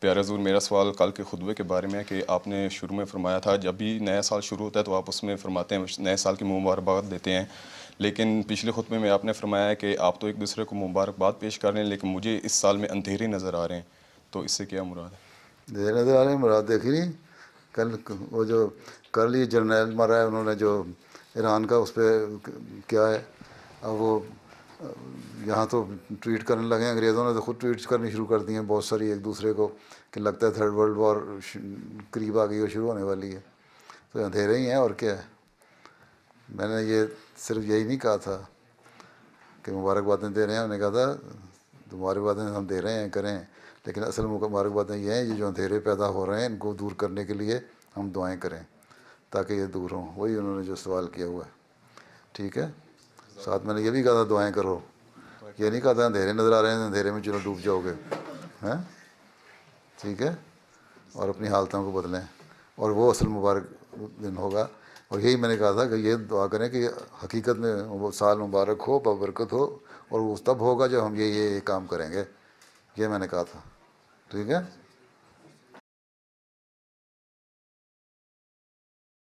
प्यारा जूर मेरा सवाल कल के खुतबे के बारे में है कि आपने शुरू में फरमाया था जब भी नया साल शुरू होता है तो आप उसमें फरमाते हैं नए साल की मुबारकबाद देते हैं लेकिन पिछले खुतबे में आपने फरमाया कि आप तो एक दूसरे को मुबारकबाद पेश कर रहे हैं लेकिन मुझे इस साल में अंधेरे नज़र आ रहे हैं तो इससे क्या मुराद है अंधेरे नज़र आ रहे हैं मुराद देखी नहीं कल वो जो कर लिए जर्नैल मारा है उन्होंने जो ईरान का उस पर क्या है अब वो यहाँ तो ट्वीट करने लगे अंग्रेज़ों ने तो खुद ट्वीट करनी शुरू कर दी हैं बहुत सारी एक दूसरे को कि लगता है थर्ड वर्ल्ड वॉर करीब आ गई और शुरू होने वाली है तो अंधेरे ही हैं और क्या है मैंने ये सिर्फ यही नहीं कहा था कि मुबारकबादें दे रहे हैं उन्होंने कहा था तो मुबारकबादें हम दे रहे हैं करें लेकिन असल मुबारकबादें ये हैं ये जो अंधेरे पैदा हो रहे हैं इनको दूर करने के लिए हम दुआएँ करें ताकि ये दूर हों वही उन्होंने जो सवाल किया हुआ है ठीक है साथ मैंने ये भी कहा था दुआएं करो ये नहीं कहा था अंधेरे नज़र आ रहे हैं अंधेरे में चलो डूब जाओगे हैं ठीक है और अपनी हालतों को बदलें और वो असल मुबारक दिन होगा और यही मैंने कहा था कि ये दुआ करें कि हकीकत में वो साल मुबारक हो बबरकत हो और वो तब होगा जब हम ये ये, ये काम करेंगे ये मैंने कहा था ठीक है